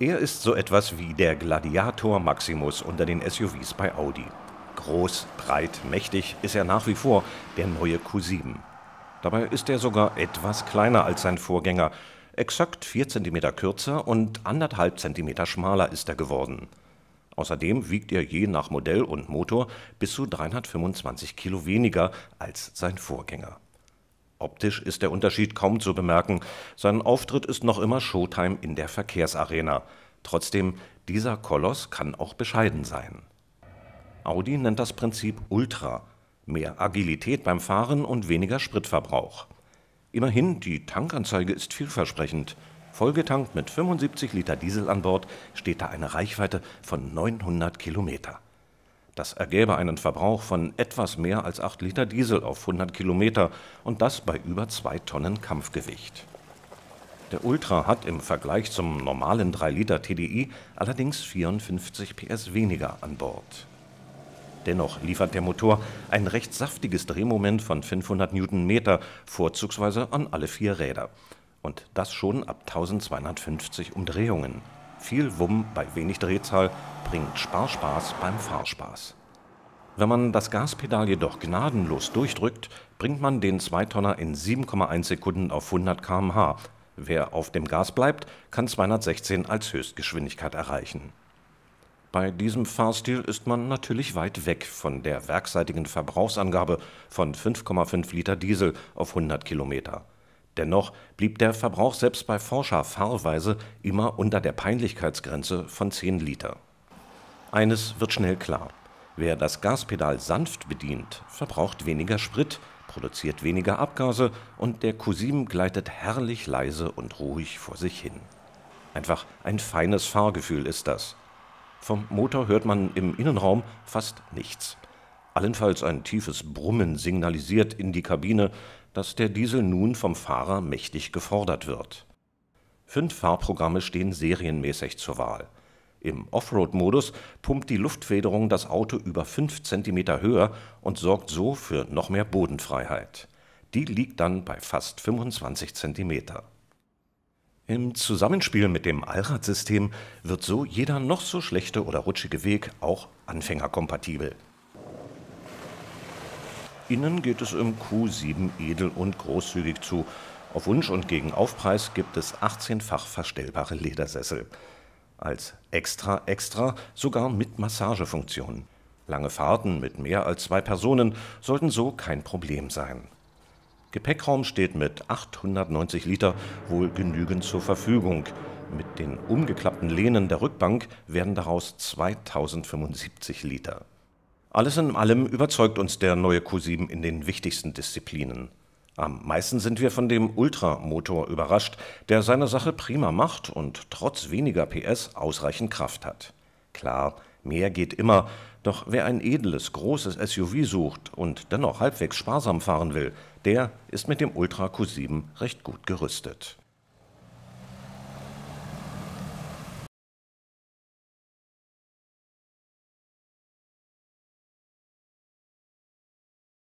Er ist so etwas wie der Gladiator Maximus unter den SUVs bei Audi. Groß, breit, mächtig ist er nach wie vor der neue Q7. Dabei ist er sogar etwas kleiner als sein Vorgänger. Exakt 4 cm kürzer und 1,5 cm schmaler ist er geworden. Außerdem wiegt er je nach Modell und Motor bis zu 325 Kilo weniger als sein Vorgänger. Optisch ist der Unterschied kaum zu bemerken. Sein Auftritt ist noch immer Showtime in der Verkehrsarena. Trotzdem, dieser Koloss kann auch bescheiden sein. Audi nennt das Prinzip Ultra. Mehr Agilität beim Fahren und weniger Spritverbrauch. Immerhin, die Tankanzeige ist vielversprechend. Vollgetankt mit 75 Liter Diesel an Bord steht da eine Reichweite von 900 Kilometer. Das ergäbe einen Verbrauch von etwas mehr als 8 Liter Diesel auf 100 Kilometer und das bei über 2 Tonnen Kampfgewicht. Der Ultra hat im Vergleich zum normalen 3 Liter TDI allerdings 54 PS weniger an Bord. Dennoch liefert der Motor ein recht saftiges Drehmoment von 500 Newtonmeter, vorzugsweise an alle vier Räder. Und das schon ab 1250 Umdrehungen. Viel Wumm bei wenig Drehzahl bringt Sparspaß beim Fahrspaß. Wenn man das Gaspedal jedoch gnadenlos durchdrückt, bringt man den 2-Tonner in 7,1 Sekunden auf 100 km/h. Wer auf dem Gas bleibt, kann 216 als Höchstgeschwindigkeit erreichen. Bei diesem Fahrstil ist man natürlich weit weg von der werkseitigen Verbrauchsangabe von 5,5 Liter Diesel auf 100 Kilometer. Dennoch blieb der Verbrauch selbst bei Forscher fahrweise immer unter der Peinlichkeitsgrenze von 10 Liter. Eines wird schnell klar: Wer das Gaspedal sanft bedient, verbraucht weniger Sprit, produziert weniger Abgase und der Q7 gleitet herrlich leise und ruhig vor sich hin. Einfach ein feines Fahrgefühl ist das. Vom Motor hört man im Innenraum fast nichts. Allenfalls ein tiefes Brummen signalisiert in die Kabine, dass der Diesel nun vom Fahrer mächtig gefordert wird. Fünf Fahrprogramme stehen serienmäßig zur Wahl. Im Offroad-Modus pumpt die Luftfederung das Auto über 5 cm höher und sorgt so für noch mehr Bodenfreiheit. Die liegt dann bei fast 25 cm. Im Zusammenspiel mit dem Allradsystem wird so jeder noch so schlechte oder rutschige Weg auch anfängerkompatibel. Innen geht es im Q7 edel und großzügig zu. Auf Wunsch und gegen Aufpreis gibt es 18-fach verstellbare Ledersessel. Als extra extra sogar mit Massagefunktion. Lange Fahrten mit mehr als zwei Personen sollten so kein Problem sein. Gepäckraum steht mit 890 Liter wohl genügend zur Verfügung. Mit den umgeklappten Lehnen der Rückbank werden daraus 2075 Liter. Alles in allem überzeugt uns der neue Q7 in den wichtigsten Disziplinen. Am meisten sind wir von dem Ultramotor überrascht, der seine Sache prima macht und trotz weniger PS ausreichend Kraft hat. Klar, mehr geht immer, doch wer ein edles, großes SUV sucht und dennoch halbwegs sparsam fahren will, der ist mit dem Ultra Q7 recht gut gerüstet.